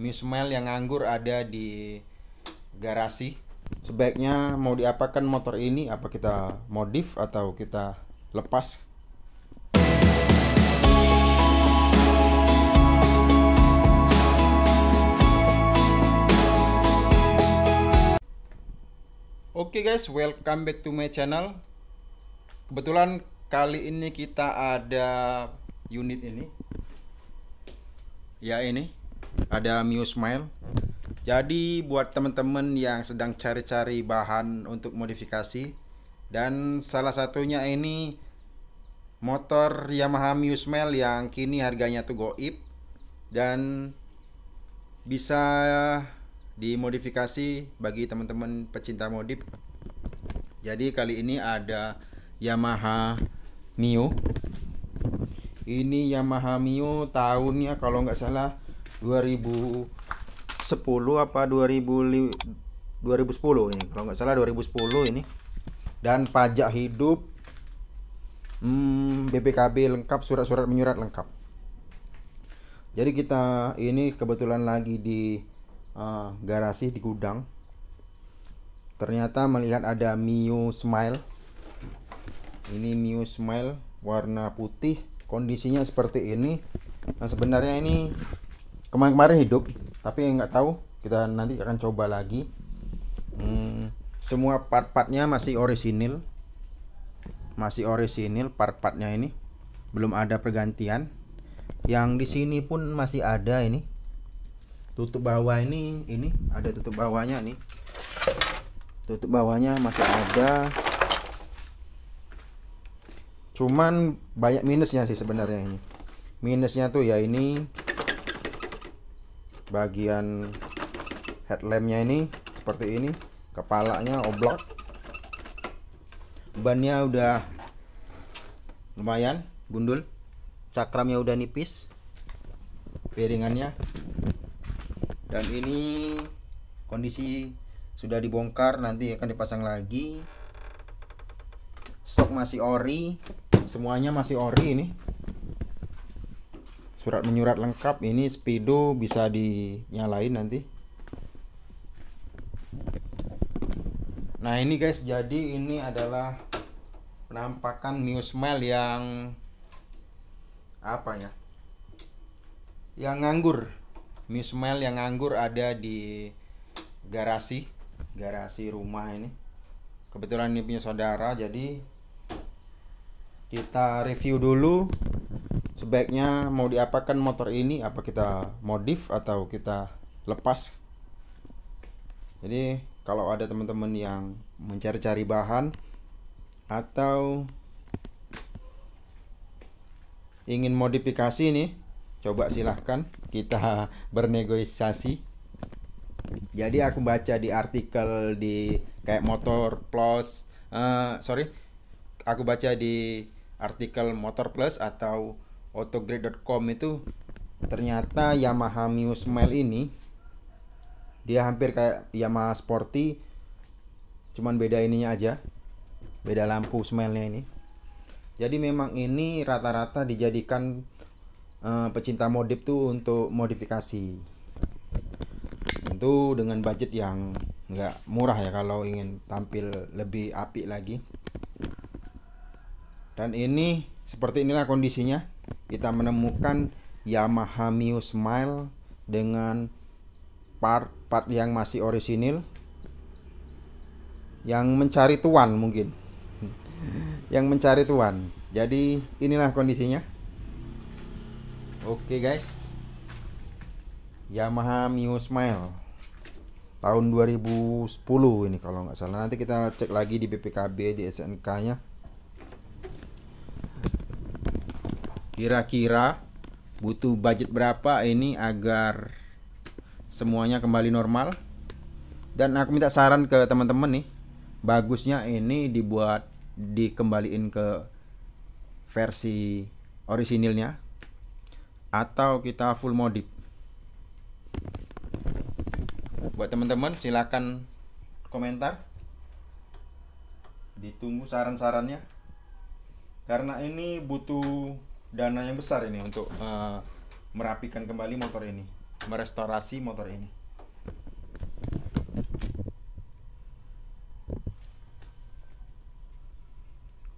Mismail yang nganggur ada di garasi. Sebaiknya mau diapakan motor ini? Apa kita modif atau kita lepas? Oke okay guys, welcome back to my channel. Kebetulan kali ini kita ada unit ini. Ya ini, ada Mio Smile. Jadi buat teman-teman yang sedang cari-cari bahan untuk modifikasi dan salah satunya ini motor Yamaha Mio Smile yang kini harganya tuh goib dan bisa dimodifikasi bagi teman-teman pecinta modif. Jadi kali ini ada Yamaha Mio. Ini Yamaha Mio tahunnya kalau nggak salah 2010 apa 2000 2010 ini kalau nggak salah 2010 ini dan pajak hidup hmm, BPKB lengkap surat-surat menyurat lengkap jadi kita ini kebetulan lagi di uh, garasi di gudang ternyata melihat ada Mio Smile ini Mio Smile warna putih kondisinya seperti ini nah sebenarnya ini kemarin-kemarin hidup tapi nggak tahu kita nanti akan coba lagi hmm, semua part-partnya masih orisinil masih orisinil part-partnya ini belum ada pergantian yang di sini pun masih ada ini tutup bawah ini ini ada tutup bawahnya nih tutup bawahnya masih ada cuman banyak minusnya sih sebenarnya ini minusnya tuh ya ini bagian headlampnya ini seperti ini kepalanya oblong bannya udah lumayan gundul cakramnya udah nipis piringannya dan ini kondisi sudah dibongkar nanti akan dipasang lagi stok masih ori semuanya masih ori ini surat menyurat lengkap ini speedo bisa dinyalain nanti nah ini guys jadi ini adalah penampakan Mio yang apa ya yang nganggur Mio yang nganggur ada di garasi garasi rumah ini kebetulan ini punya saudara jadi kita review dulu sebaiknya mau diapakan motor ini apa kita modif atau kita lepas jadi kalau ada teman-teman yang mencari-cari bahan atau ingin modifikasi ini, coba silahkan kita bernegosiasi jadi aku baca di artikel di kayak motor plus uh, sorry aku baca di artikel motor plus atau autograde.com itu ternyata Yamaha Mio Smile ini dia hampir kayak Yamaha Sporty cuman beda ininya aja beda lampu smile-nya ini jadi memang ini rata-rata dijadikan uh, pecinta modif tuh untuk modifikasi tentu dengan budget yang nggak murah ya kalau ingin tampil lebih apik lagi dan ini seperti inilah kondisinya kita menemukan Yamaha Mio Smile dengan part-part yang masih orisinil yang mencari tuan mungkin yang mencari tuan jadi inilah kondisinya oke guys Yamaha Mio Smile tahun 2010 ini kalau nggak salah nanti kita cek lagi di BPKB di SNK nya kira-kira butuh budget berapa ini agar semuanya kembali normal dan aku minta saran ke teman-teman nih bagusnya ini dibuat dikembaliin ke versi orisinilnya atau kita full modif buat teman-teman silahkan komentar ditunggu saran-sarannya karena ini butuh dana yang besar ini untuk uh, merapikan kembali motor ini, merestorasi motor ini.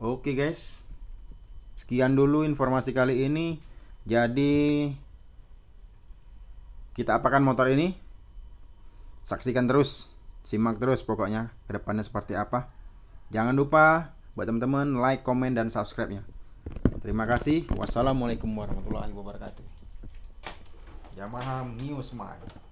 Oke guys, sekian dulu informasi kali ini. Jadi kita apakan motor ini? Saksikan terus, simak terus pokoknya kedepannya seperti apa. Jangan lupa buat teman-teman like, komen, dan subscribe-nya. Terima kasih. Wassalamualaikum warahmatullahi wabarakatuh. Yamaha Mio Smile.